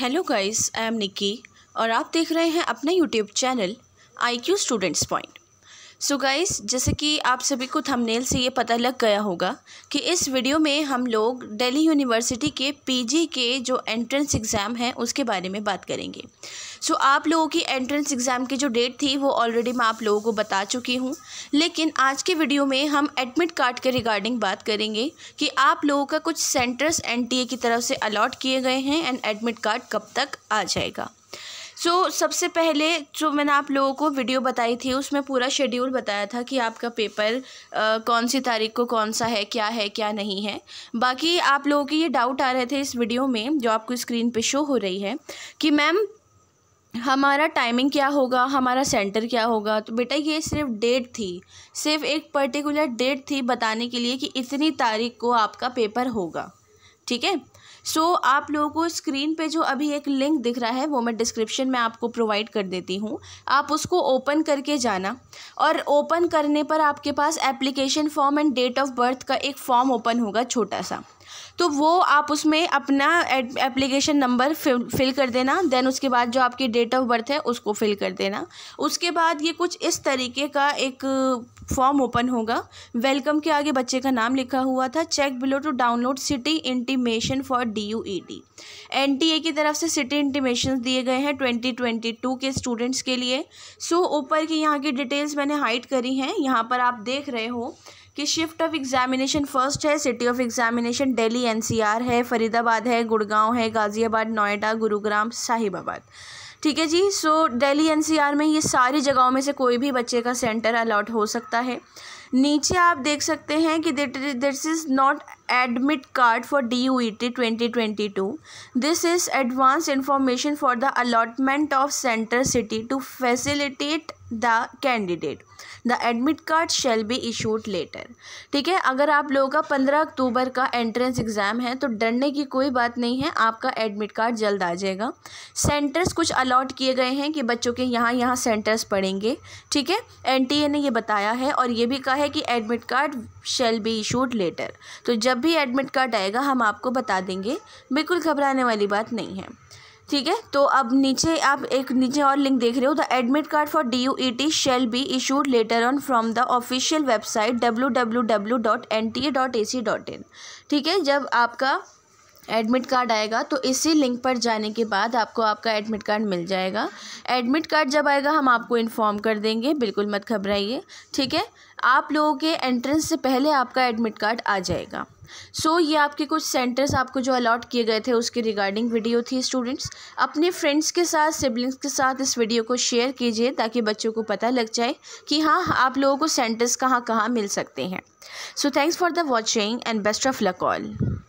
hello guys I am Nikki और आप देख रहे हैं अपना YouTube channel IQ students point so so guys जैसे कि आप सभी को थंबनेल से ये पता लग गया होगा कि इस वीडियो में हम लोग दिल्ली यूनिवर्सिटी के पीजी के जो एंट्रेंस एग्ज़ाम है उसके बारे में बात करेंगे सो so आप लोगों की एंट्रेंस एग्ज़ाम की जो डेट थी वो ऑलरेडी मैं आप लोगों को बता चुकी हूँ लेकिन आज के वीडियो में हम एडमिट कार्ड के रिगार्डिंग बात करेंगे कि आप लोगों का कुछ सेंटर्स एन की तरफ से अलॉट किए गए हैं एंड एडमिट कार्ड कब तक आ जाएगा सो so, सबसे पहले जो मैंने आप लोगों को वीडियो बताई थी उसमें पूरा शेड्यूल बताया था कि आपका पेपर आ, कौन सी तारीख को कौन सा है क्या है क्या नहीं है बाकी आप लोगों के ये डाउट आ रहे थे इस वीडियो में जो आपको स्क्रीन पे शो हो रही है कि मैम हमारा टाइमिंग क्या होगा हमारा सेंटर क्या होगा तो बेटा ये सिर्फ डेट थी सिर्फ एक पर्टिकुलर डेट थी बताने के लिए कि इतनी तारीख को आपका पेपर होगा ठीक है सो so, आप लोगों को स्क्रीन पे जो अभी एक लिंक दिख रहा है वो मैं डिस्क्रिप्शन में आपको प्रोवाइड कर देती हूँ आप उसको ओपन करके जाना और ओपन करने पर आपके पास application form and date of birth का एक फॉर्म ओपन होगा छोटा सा तो वो आप उसमें अपना एप्लीकेशन नंबर फिल कर देना देन उसके बाद जो आपकी डेट ऑफ बर्थ है उसको फिल कर देना उसके बाद ये कुछ इस तरीके का एक फॉर्म ओपन होगा वेलकम के आगे बच्चे का नाम लिखा हुआ था check below to download city intimation for D U E D N T A की तरफ से सिटी इंटीमेशन दिए गए हैं ट्वेंटी ट्वेंटी टू के स्टूडेंट्स के लिए सो so, ऊपर की यहाँ की डिटेल्स मैंने हाइड करी हैं यहाँ पर आप देख रहे हो कि शिफ्ट ऑफ एग्ज़ामिनेशन फ़र्स्ट है city of examination Delhi NCR है फरीदाबाद है गुड़गांव है गाज़ियाबाद नोएडा गुरुग्राम साहिबाबाद ठीक है जी सो दिल्ली एनसीआर में ये सारी जगहों में से कोई भी बच्चे का सेंटर अलॉट हो सकता है नीचे आप देख सकते हैं कि this is not admit card for D U E T twenty twenty two this is advance information for the allotment of centre city to facilitate the candidate the admit card shall be issued later ठीक है अगर आप लोगों का पंद्रह अक्टूबर का entrance exam है तो डरने की कोई बात नहीं है आपका एडमिट कार्ड जल्द आ जाएगा सेंटर्स कुछ अलॉट किए गए हैं कि बच्चों के यहाँ यहाँ सेंटर्स पढ़ेंगे ठीक है एन ने ये बताया है और ये भी कहा है कि admit card shall be issued later तो जब भी एडमिट कार्ड आएगा हम आपको बता देंगे बिल्कुल घबराने वाली बात नहीं है ठीक है तो अब नीचे आप एक नीचे और लिंक देख रहे हो the admit card for D U E T shall be issued later on from the official website W W W dot N T A dot A C dot in ठीक है जब आपका एडमिट कार्ड आएगा तो इसी link पर जाने के बाद आपको आपका एडमिट कार्ड मिल जाएगा एडमिट कार्ड जब आएगा हम आपको इन्फॉर्म कर देंगे बिल्कुल मत घबराइए ठीक है आप लोगों के एंट्रेंस से पहले आपका एडमिट कार्ड आ जाएगा सो so, ये आपके कुछ सेंटर्स आपको जो अलॉट किए गए थे उसके रिगार्डिंग वीडियो थी स्टूडेंट्स अपने फ्रेंड्स के साथ सिबलिंग्स के साथ इस वीडियो को शेयर कीजिए ताकि बच्चों को पता लग जाए कि हाँ आप लोगों को सेंटर्स कहाँ कहाँ मिल सकते हैं so thanks for the watching and best of luck all